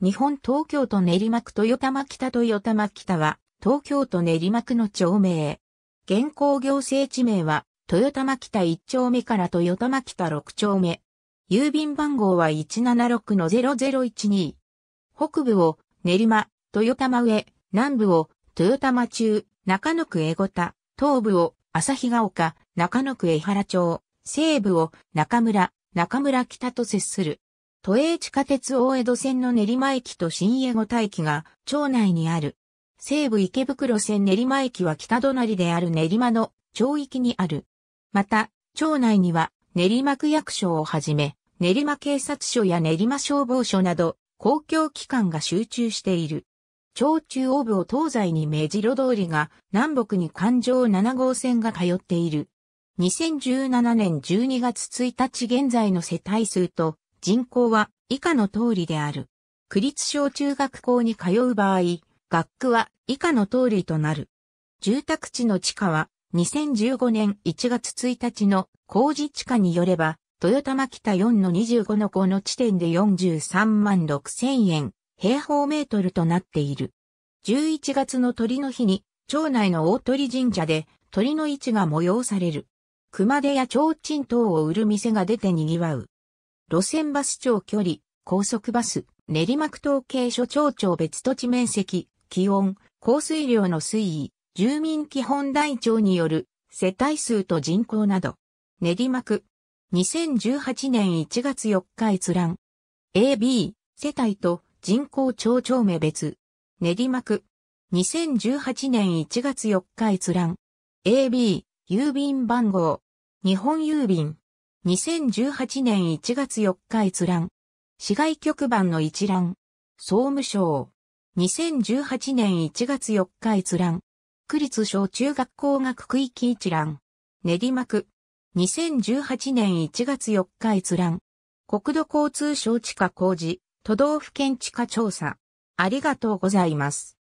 日本東京都練馬区豊玉北と豊玉北は、東京都練馬区の町名。現行行政地名は、豊玉北1丁目から豊玉北6丁目。郵便番号は176-0012。北部を練馬、豊玉上、南部を豊玉中、中野区江古田、東部を日ヶ丘、中野区江原町、西部を中村、中村北と接する。都営地下鉄大江戸線の練馬駅と新江戸駅が町内にある。西武池袋線練馬駅は北隣である練馬の町域にある。また、町内には練馬区役所をはじめ、練馬警察署や練馬消防署など、公共機関が集中している。町中央部を東西に治路通りが、南北に環状7号線が通っている。2017年12月1日現在の世帯数と、人口は以下の通りである。区立小中学校に通う場合、学区は以下の通りとなる。住宅地の地価は2015年1月1日の工事地価によれば、豊玉北4の25の5の地点で43万6千円平方メートルとなっている。11月の鳥の日に町内の大鳥神社で鳥の市が催される。熊手や提灯等を売る店が出て賑わう。路線バス長距離、高速バス、練馬区統計所長別土地面積、気温、降水量の推移、住民基本台帳による世帯数と人口など。練馬区。2018年1月4日閲覧。AB、世帯と人口庁長名別。練馬区。2018年1月4日閲覧。AB、郵便番号。日本郵便。2018年1月4日閲覧。市外局番の一覧。総務省。2018年1月4日閲覧。区立小中学校学区域一覧。練馬区。2018年1月4日閲覧。国土交通省地下工事、都道府県地下調査。ありがとうございます。